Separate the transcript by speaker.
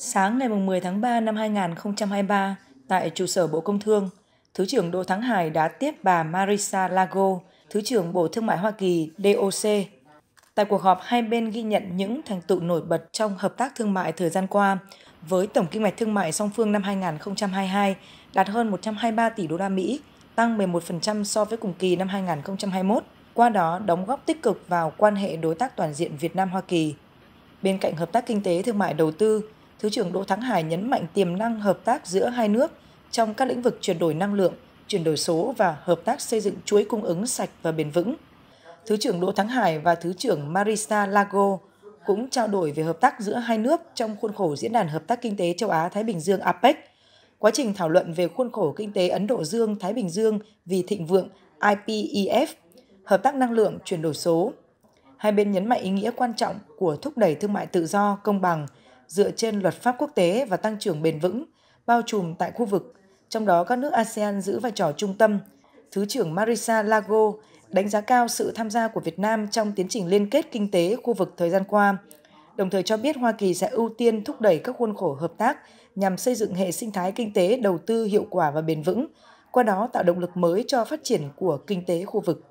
Speaker 1: Sáng ngày 10 tháng 3 năm 2023, tại trụ sở Bộ Công Thương, Thứ trưởng Đỗ Thắng Hải đã tiếp bà Marisa Lago, Thứ trưởng Bộ Thương mại Hoa Kỳ DOC. Tại cuộc họp, hai bên ghi nhận những thành tựu nổi bật trong hợp tác thương mại thời gian qua, với tổng kinh mạch thương mại song phương năm 2022 đạt hơn 123 tỷ đô la Mỹ, tăng 11% so với cùng kỳ năm 2021, qua đó đóng góp tích cực vào quan hệ đối tác toàn diện Việt Nam Hoa Kỳ. Bên cạnh hợp tác kinh tế thương mại đầu tư, Thứ trưởng Đỗ Thắng Hải nhấn mạnh tiềm năng hợp tác giữa hai nước trong các lĩnh vực chuyển đổi năng lượng, chuyển đổi số và hợp tác xây dựng chuỗi cung ứng sạch và bền vững. Thứ trưởng Đỗ Thắng Hải và Thứ trưởng Marisa Lago cũng trao đổi về hợp tác giữa hai nước trong khuôn khổ Diễn đàn Hợp tác Kinh tế Châu Á-Thái Bình Dương APEC. Quá trình thảo luận về khuôn khổ kinh tế Ấn Độ Dương-Thái Bình Dương vì thịnh vượng IPEF, hợp tác năng lượng chuyển đổi số. Hai bên nhấn mạnh ý nghĩa quan trọng của thúc đẩy thương mại tự do, công bằng, dựa trên luật pháp quốc tế và tăng trưởng bền vững, bao trùm tại khu vực, trong đó các nước ASEAN giữ vai trò trung tâm. Thứ trưởng Marisa Lago đánh giá cao sự tham gia của Việt Nam trong tiến trình liên kết kinh tế khu vực thời gian qua, đồng thời cho biết Hoa Kỳ sẽ ưu tiên thúc đẩy các khuôn khổ hợp tác nhằm xây dựng hệ sinh thái kinh tế đầu tư hiệu quả và bền vững, qua đó tạo động lực mới cho phát triển của kinh tế khu vực.